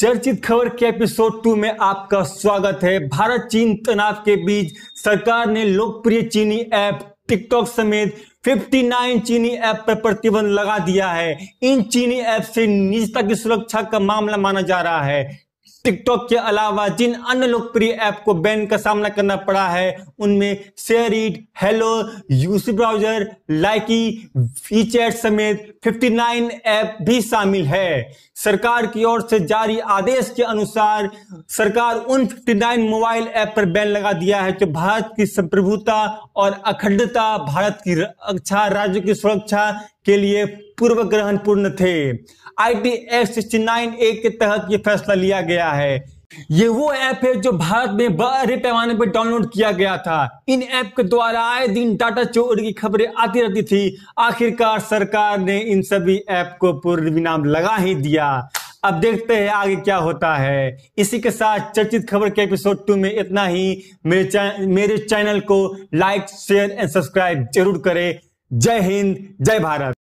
चर्चित खबर के एपिसोड टू में आपका स्वागत है भारत चीन तनाव के बीच सरकार ने लोकप्रिय चीनी ऐप टिकटॉक समेत 59 चीनी ऐप पर प्रतिबंध लगा दिया है इन चीनी ऐप से निजता की सुरक्षा का मामला माना जा रहा है टिकटॉक के अलावा जिन अन्य लोकप्रिय ऐप को बैन का सामना करना पड़ा है उनमें share it hello UC browser Likee feature समेत 59 ऐप भी शामिल है सरकार की ओर से जारी आदेश के अनुसार सरकार उन 59 मोबाइल ऐप पर बैन लगा दिया है जो भारत की संप्रभुता और अखंडता भारत की रक्षा राज्य की सुरक्षा के लिए पूर्व ग्रहण पूर्ण थे I T act sixty nine A के तहत ये फैसला लिया गया है ये वो ऐप है जो भारत में बड़े पैमाने पर डाउनलोड किया गया था इन ऐप के द्वारा आए दिन डाटा चोरी की खबरें आती रहती थी आखिरकार सरकार ने इन सभी ऐप को पूर्ण विनाम लगा ही दिया अब देखते हैं आगे क्या होता है इसी के साथ चर्चित खबर के एपिसोड टू में इतना ही मेरे चैनल मेरे चैनल को लाइक शेयर एंड सब्सक्राइब जरूर करें जय हिंद जय भारत